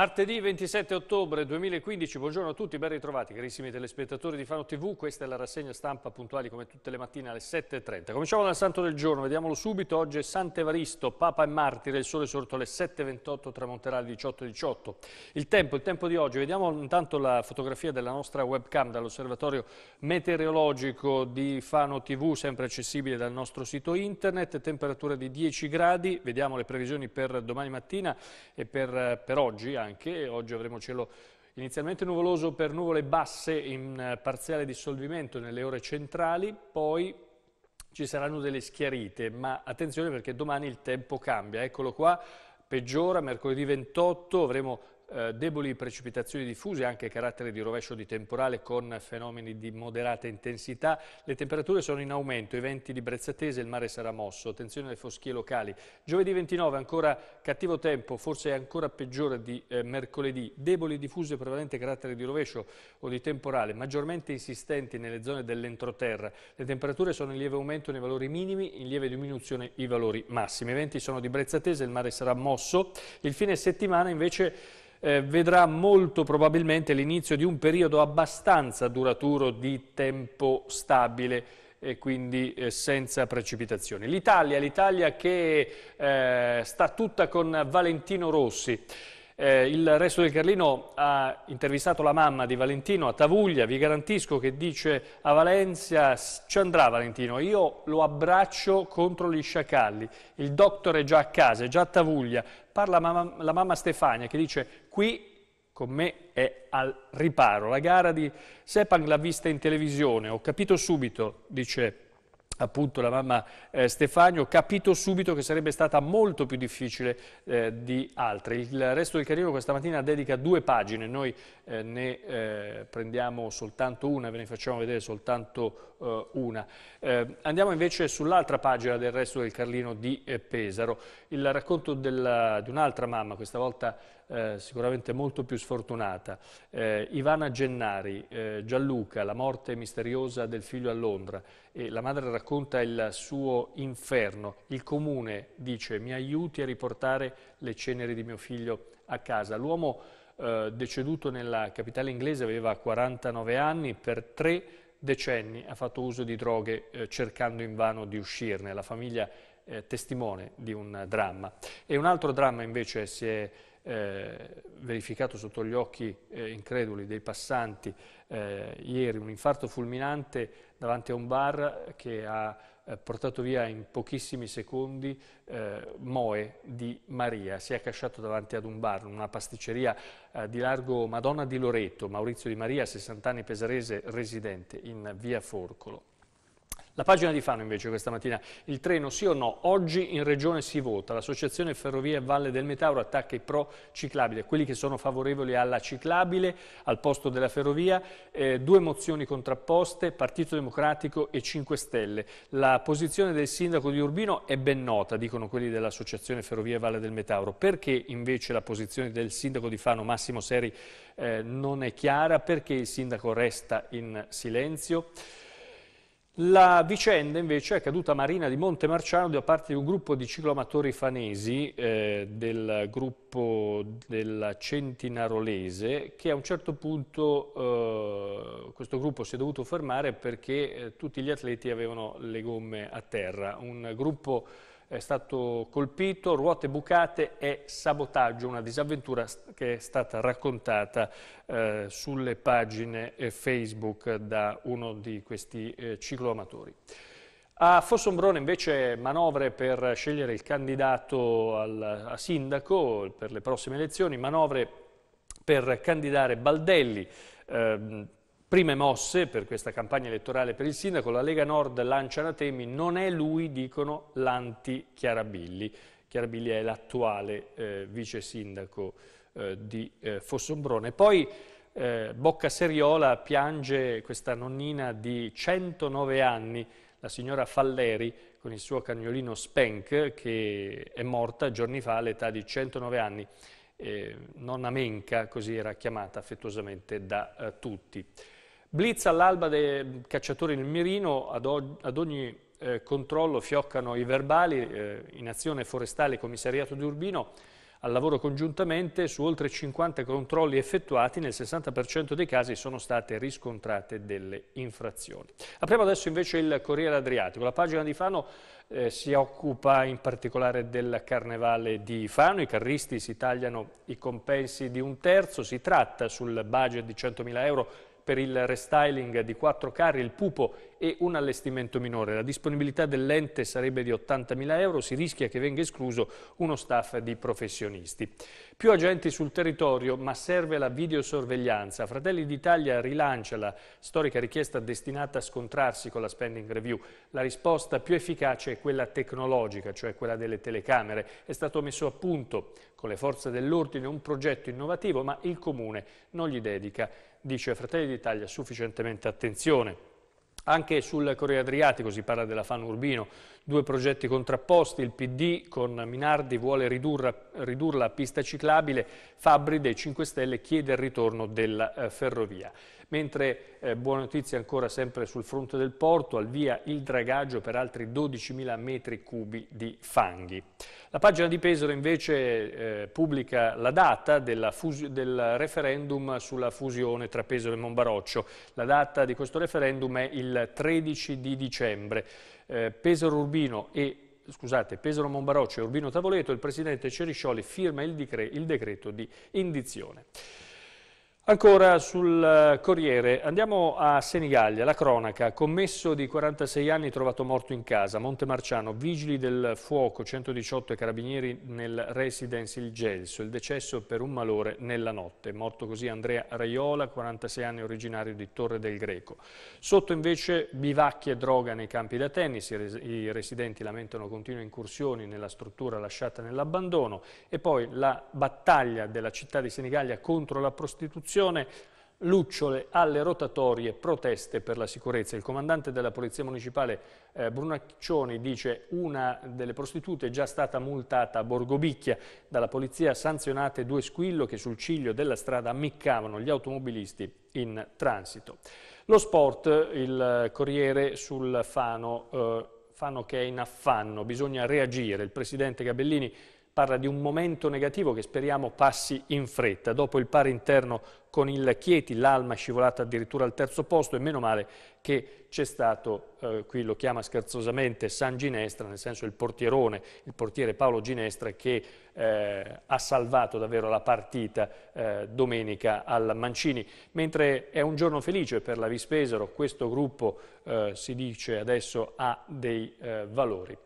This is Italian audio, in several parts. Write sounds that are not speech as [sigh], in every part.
Martedì 27 ottobre 2015, buongiorno a tutti, ben ritrovati carissimi telespettatori di Fano TV, questa è la rassegna stampa puntuali come tutte le mattine alle 7.30. Cominciamo dal santo del giorno, vediamolo subito, oggi è Sant'Evaristo, Papa e Martire, il sole sorto alle 7.28, tramonterà alle 18.18. Il tempo, il tempo di oggi, vediamo intanto la fotografia della nostra webcam dall'osservatorio meteorologico di Fano TV, sempre accessibile dal nostro sito internet, temperatura di 10 gradi, vediamo le previsioni per domani mattina e per, per oggi anche anche, oggi avremo cielo Inizialmente nuvoloso per nuvole basse in eh, parziale dissolvimento nelle ore centrali, poi ci saranno delle schiarite, ma attenzione perché domani il tempo cambia, eccolo qua, peggiora, mercoledì 28 avremo eh, deboli precipitazioni diffuse, anche carattere di rovescio di temporale con fenomeni di moderata intensità. Le temperature sono in aumento, i venti di Brezzatese, il mare sarà mosso, attenzione alle foschie locali. Giovedì 29 ancora cattivo tempo, forse ancora peggiore di eh, mercoledì, deboli diffuse prevalente carattere di rovescio o di temporale, maggiormente insistenti nelle zone dell'entroterra. Le temperature sono in lieve aumento nei valori minimi, in lieve diminuzione i valori massimi. I venti sono di Brezzatese, il mare sarà mosso. Il fine settimana invece eh, vedrà molto probabilmente l'inizio di un periodo abbastanza duraturo di tempo stabile e quindi eh, senza precipitazioni. L'Italia, l'Italia che eh, sta tutta con Valentino Rossi. Eh, il resto del Carlino ha intervistato la mamma di Valentino a Tavuglia, vi garantisco che dice a Valencia ci andrà Valentino, io lo abbraccio contro gli sciacalli, il dottore è già a casa, è già a Tavuglia, parla mamma, la mamma Stefania che dice qui con me è al riparo. La gara di Sepang l'ha vista in televisione, ho capito subito, dice appunto la mamma eh, Stefani, ho capito subito che sarebbe stata molto più difficile eh, di altre. Il resto del Carriero questa mattina dedica due pagine, noi eh, ne eh, prendiamo soltanto una, ve ne facciamo vedere soltanto eh, una. Eh, andiamo invece sull'altra pagina del resto del Carlino di Pesaro, il racconto della, di un'altra mamma, questa volta eh, sicuramente molto più sfortunata. Eh, Ivana Gennari, eh, Gianluca, la morte misteriosa del figlio a Londra, e la madre racconta il suo inferno. Il comune dice mi aiuti a riportare le ceneri di mio figlio a casa. L'uomo eh, deceduto nella capitale inglese aveva 49 anni, per tre decenni ha fatto uso di droghe eh, cercando invano di uscirne. La famiglia eh, testimone di un dramma. E un altro dramma invece si è eh, verificato sotto gli occhi eh, increduli dei passanti eh, ieri, un infarto fulminante davanti a un bar che ha eh, portato via in pochissimi secondi eh, Moe di Maria, si è accasciato davanti ad un bar, una pasticceria eh, di largo Madonna di Loreto, Maurizio di Maria, 60 anni pesarese, residente in via Forcolo. La pagina di Fano invece questa mattina, il treno sì o no, oggi in regione si vota, l'associazione Ferrovie Valle del Metauro attacca i pro ciclabile, quelli che sono favorevoli alla ciclabile al posto della ferrovia, eh, due mozioni contrapposte, Partito Democratico e 5 Stelle. La posizione del sindaco di Urbino è ben nota, dicono quelli dell'associazione Ferrovie Valle del Metauro, perché invece la posizione del sindaco di Fano Massimo Seri eh, non è chiara, perché il sindaco resta in silenzio? La vicenda invece è caduta a Marina di Monte Marciano da parte di un gruppo di cicloamatori fanesi eh, del gruppo della Centinarolese che a un certo punto eh, questo gruppo si è dovuto fermare perché eh, tutti gli atleti avevano le gomme a terra. Un gruppo è stato colpito, ruote bucate e sabotaggio, una disavventura che è stata raccontata eh, sulle pagine eh, Facebook da uno di questi eh, cicloamatori. A Fossombrone invece manovre per scegliere il candidato al, a sindaco per le prossime elezioni, manovre per candidare Baldelli, eh, Prime mosse per questa campagna elettorale per il sindaco, la Lega Nord lancia anatemi, non è lui, dicono, l'anti Chiarabilli. Chiarabilli è l'attuale eh, vice sindaco eh, di eh, Fossombrone. Poi eh, Bocca Seriola piange questa nonnina di 109 anni, la signora Falleri, con il suo cagnolino Spank, che è morta giorni fa all'età di 109 anni. Eh, nonna Menca, così era chiamata affettuosamente da eh, tutti. Blitz all'alba dei cacciatori nel mirino, ad, ad ogni eh, controllo fioccano i verbali, eh, in azione forestale commissariato di Urbino, al lavoro congiuntamente, su oltre 50 controlli effettuati, nel 60% dei casi sono state riscontrate delle infrazioni. Apriamo adesso invece il Corriere Adriatico. La pagina di Fano eh, si occupa in particolare del Carnevale di Fano. I carristi si tagliano i compensi di un terzo. Si tratta sul budget di 100.000 euro per il restyling di quattro carri, il pupo e un allestimento minore. La disponibilità dell'ente sarebbe di 80.000 euro, si rischia che venga escluso uno staff di professionisti. Più agenti sul territorio, ma serve la videosorveglianza. Fratelli d'Italia rilancia la storica richiesta destinata a scontrarsi con la spending review. La risposta più efficace è quella tecnologica, cioè quella delle telecamere. È stato messo a punto con le forze dell'ordine un progetto innovativo, ma il Comune non gli dedica dice Fratelli d'Italia, sufficientemente attenzione. Anche sul Corriere Adriatico si parla della Fan Urbino, due progetti contrapposti, il PD con Minardi vuole ridurre la pista ciclabile, Fabri dei 5 Stelle chiede il ritorno della eh, ferrovia. Mentre eh, buone notizie ancora sempre sul fronte del porto, al via il dragaggio per altri 12.000 metri cubi di fanghi. La pagina di Pesaro invece eh, pubblica la data del referendum sulla fusione tra Pesaro e Monbaroccio. La data di questo referendum è il 13 di dicembre. Eh, Pesaro Urbino e scusate, Pesaro Monbaroccio e Urbino Tavoleto, il presidente Ceriscioli firma il, decreto di indizione. Ancora sul eh, Corriere, andiamo a Senigallia, la cronaca, commesso di 46 anni trovato morto in casa, Montemarciano, vigili del fuoco 118 carabinieri nel residence Il Gelso, il decesso per un malore nella notte, morto così Andrea Raiola, 46 anni originario di Torre del Greco. Sotto invece bivacchi e droga nei campi da tennis, i residenti lamentano continue incursioni nella struttura lasciata nell'abbandono e poi la battaglia della città di Senigallia contro la prostituzione Associazione lucciole alle rotatorie, proteste per la sicurezza. Il comandante della Polizia Municipale eh, Brunaccioni dice una delle prostitute è già stata multata a Borgobicchia. Dalla polizia sanzionate due squillo che sul ciglio della strada ammiccavano gli automobilisti in transito. Lo sport, il Corriere sul Fano, eh, Fano che è in affanno, bisogna reagire. Il presidente Gabellini parla di un momento negativo che speriamo passi in fretta. Dopo il pari interno con il Chieti, l'Alma è scivolata addirittura al terzo posto e meno male che c'è stato, eh, qui lo chiama scherzosamente, San Ginestra, nel senso il portierone, il portiere Paolo Ginestra che eh, ha salvato davvero la partita eh, domenica al Mancini. Mentre è un giorno felice per la Vispesero, questo gruppo eh, si dice adesso ha dei eh, valori.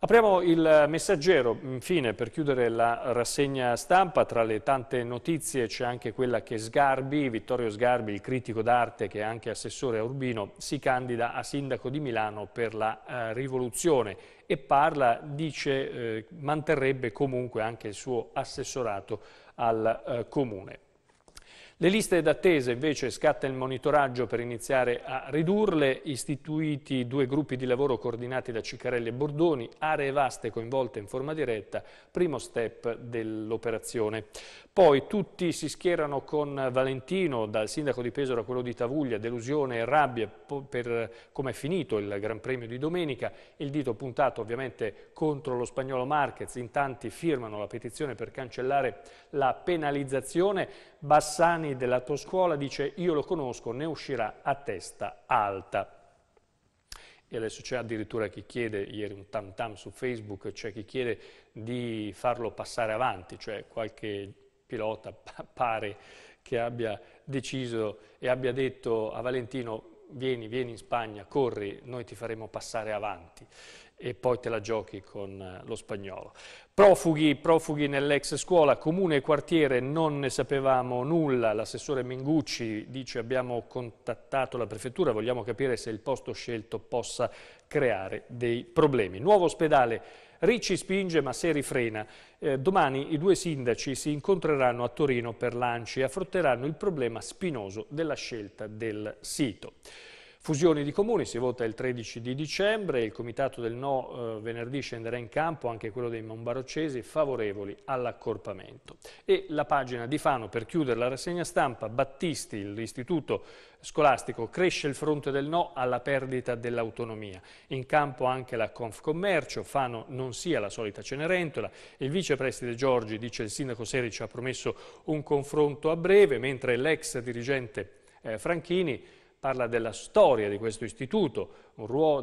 Apriamo il messaggero, infine per chiudere la rassegna stampa, tra le tante notizie c'è anche quella che Sgarbi, Vittorio Sgarbi, il critico d'arte che è anche assessore a Urbino, si candida a sindaco di Milano per la eh, rivoluzione e parla, dice, eh, manterrebbe comunque anche il suo assessorato al eh, comune. Le liste d'attesa invece scatta il monitoraggio per iniziare a ridurle, istituiti due gruppi di lavoro coordinati da Ciccarelli e Bordoni, aree vaste coinvolte in forma diretta, primo step dell'operazione. Poi tutti si schierano con Valentino, dal sindaco di Pesaro a quello di Tavuglia, delusione e rabbia per come è finito il Gran Premio di domenica, il dito puntato ovviamente contro lo spagnolo Marquez, in tanti firmano la petizione per cancellare la penalizzazione, Bassani Giovanni della tua dice io lo conosco, ne uscirà a testa alta. E adesso c'è addirittura chi chiede, ieri un tam tam su Facebook, c'è chi chiede di farlo passare avanti, cioè qualche pilota [laughs] pare che abbia deciso e abbia detto a Valentino vieni, vieni in Spagna, corri, noi ti faremo passare avanti e poi te la giochi con eh, lo spagnolo. Profughi, profughi nell'ex scuola, comune e quartiere non ne sapevamo nulla, l'assessore Mingucci dice abbiamo contattato la prefettura, vogliamo capire se il posto scelto possa creare dei problemi. Nuovo ospedale Ricci spinge ma Seri frena. Eh, domani i due sindaci si incontreranno a Torino per lanci e affronteranno il problema spinoso della scelta del sito. Fusioni di comuni, si vota il 13 di dicembre, il comitato del no eh, venerdì scenderà in campo, anche quello dei Monbaroccesi, favorevoli all'accorpamento. E la pagina di Fano, per chiudere la rassegna stampa, Battisti, l'istituto scolastico, cresce il fronte del no alla perdita dell'autonomia. In campo anche la Confcommercio, Fano non sia la solita Cenerentola, il viceprestide Giorgi, dice il sindaco Serici, ha promesso un confronto a breve, mentre l'ex dirigente eh, Franchini parla della storia di questo istituto,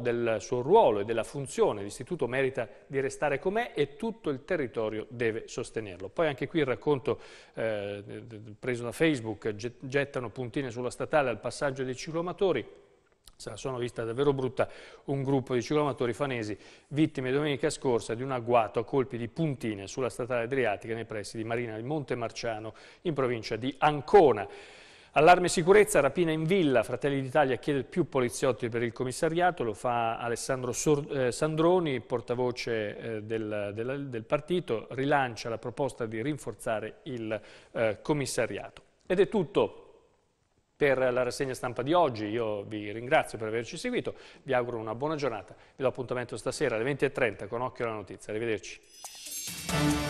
del suo ruolo e della funzione. L'istituto merita di restare com'è e tutto il territorio deve sostenerlo. Poi anche qui il racconto eh, preso da Facebook, gettano puntine sulla statale al passaggio dei ciclomatori, se la sono vista davvero brutta, un gruppo di ciclomatori fanesi vittime domenica scorsa di un agguato a colpi di puntine sulla statale adriatica nei pressi di Marina di Monte Marciano in provincia di Ancona. Allarme sicurezza, rapina in villa, Fratelli d'Italia chiede più poliziotti per il commissariato, lo fa Alessandro eh, Sandroni, portavoce eh, del, del, del partito, rilancia la proposta di rinforzare il eh, commissariato. Ed è tutto per la rassegna stampa di oggi, io vi ringrazio per averci seguito, vi auguro una buona giornata, vi do appuntamento stasera alle 20.30 con Occhio alla Notizia, arrivederci.